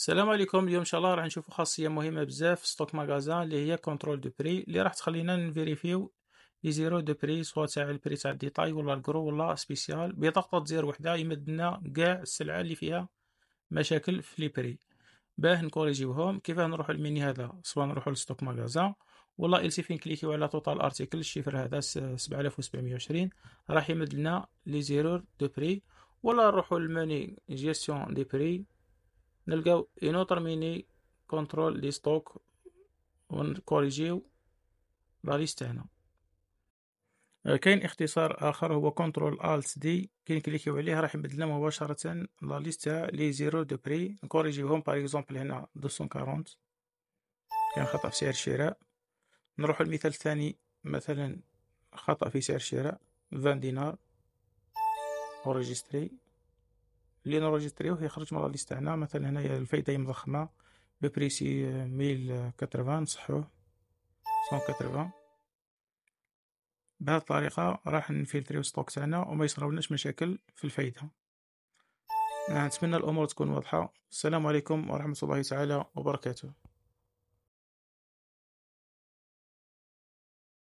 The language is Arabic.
السلام عليكم اليوم ان شاء الله راح نشوفوا خاصيه مهمه بزاف في ستوك ماغازان اللي هي كونترول دو بري اللي راح تخلينا نفيريفيو لي زيرو دو بري سواء تاع البري تاع الديتاي ولا الكرو ولا سبيسيال بضغطه زير وحده يمد لنا كاع السلعه اللي فيها مشاكل في لي بري باه نكوريجيوهم كيفاه نروحوا للميني هذا سواء نروحوا لستوك ماغازان ولا ال سي فين كليكيو على توتال ارتيكل الشيفر هذا 7720 راح يمد لنا لي زيرو دو بري ولا نروحوا للمني جيستيون دي بري نلقاو انوتر ميني كونترول لي ستوك ونكوريجيو لا ليست هنا كاين اختصار اخر هو كونترول الت دي كي نكليكيو عليه راح يبدلنا مباشره لا ليست لي زيرو دو بري نكوريجيوهم باغ اكزومبل هنا 240 كان خطا في سعر الشراء نروح المثال الثاني مثلا خطا في سعر الشراء 20 دينار اوريجستري اللي نورجستريوه يخرج مرة اللي تاعنا مثلا هنايا الفايدة مضخمة ببريسي ميل كاتروفان نصحوه سون كاتروفان بهذه الطريقة راح نفلتريو ستوك تاعنا وما يصراولناش مشاكل في الفايدة نتمنى الأمور تكون واضحة السلام عليكم ورحمة الله تعالى وبركاته